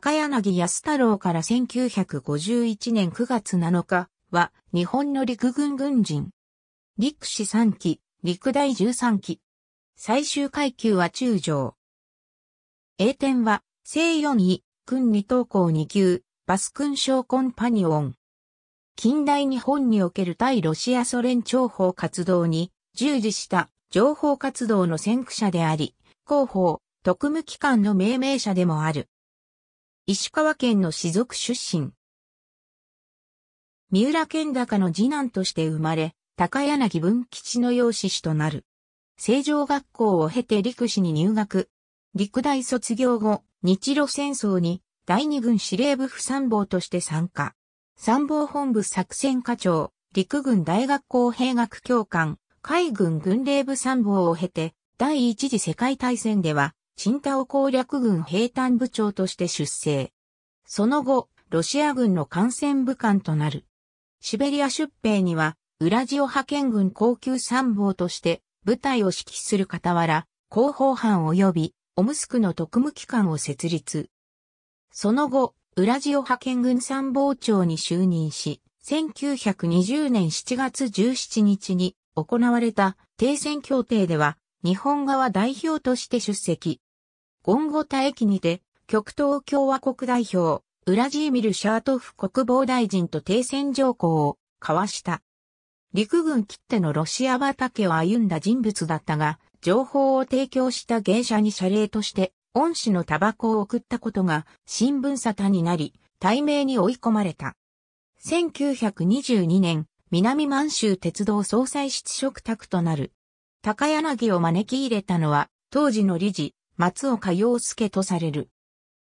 高柳安太郎から1951年9月7日は日本の陸軍軍人。陸士3期、陸第13期。最終階級は中将。栄点は、正4位、軍理等校2級、バス君将コンパニオン。近代日本における対ロシアソ連諜報活動に従事した情報活動の先駆者であり、広報、特務機関の命名者でもある。石川県の士族出身。三浦県高の次男として生まれ、高柳文吉の養子師となる。成城学校を経て陸士に入学。陸大卒業後、日露戦争に第二軍司令部副参謀として参加。参謀本部作戦課長、陸軍大学校兵学教官、海軍軍令部参謀を経て、第一次世界大戦ではチンタオ攻略軍兵隊部長として出征。その後、ロシア軍の艦船部官となる。シベリア出兵には、ウラジオ派遣軍高級参謀として部隊を指揮する傍ら、広報班及びオムスクの特務機関を設立。その後、ウラジオ派遣軍参謀長に就任し、1920年7月17日に行われた停戦協定では、日本側代表として出席。ゴンゴタ駅にて、極東共和国代表、ウラジーミル・シャートフ国防大臣と停戦条項を交わした。陸軍切手のロシア畑を歩んだ人物だったが、情報を提供した芸者に謝礼として、恩師のタバコを送ったことが新聞沙汰になり、対名に追い込まれた。1922年、南満州鉄道総裁室食卓となる。高柳を招き入れたのは、当時の理事、松岡洋介とされる。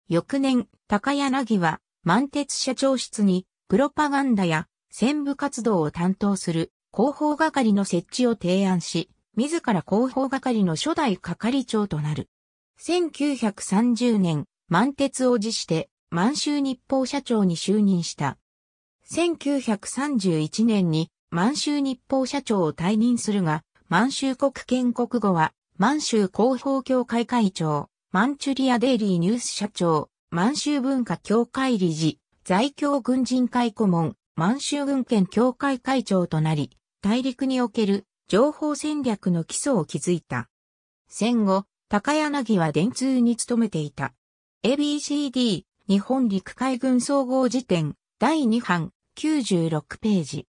翌年、高柳は、満鉄社長室に、プロパガンダや、専務活動を担当する、広報係の設置を提案し、自ら広報係の初代係長となる。1930年、満鉄を辞して、満州日報社長に就任した。1931年に満州日報社長を退任するが、満州国建国後は満州広報協会会長、マンチュリアデイリーニュース社長、満州文化協会理事、在京軍人会顧問、満州軍権協会会長となり、大陸における情報戦略の基礎を築いた。戦後、高柳は電通に勤めていた。ABCD 日本陸海軍総合辞典第2版96ページ。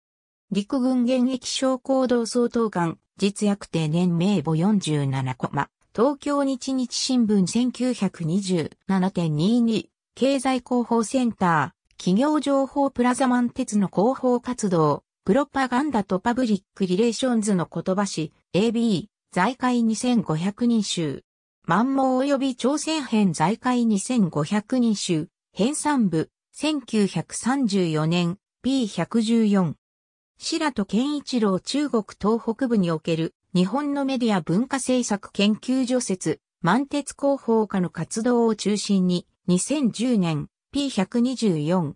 陸軍現役将校同総統官実約定年名簿47コマ、東京日日新聞1927.22、経済広報センター、企業情報プラザマン鉄の広報活動、プロパガンダとパブリックリレーションズの言葉誌、AB、財界2500人集。満毛及び朝鮮編財界2500人集、編三部、1934年、P114。白戸健一郎中国東北部における日本のメディア文化政策研究所説満鉄広報課の活動を中心に2010年 P124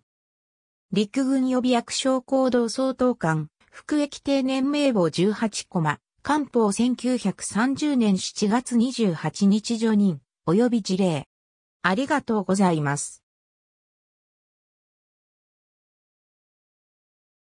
陸軍予備役小行動総統官服役定年名簿18コマ官報1930年7月28日除任及び事例ありがとうございます。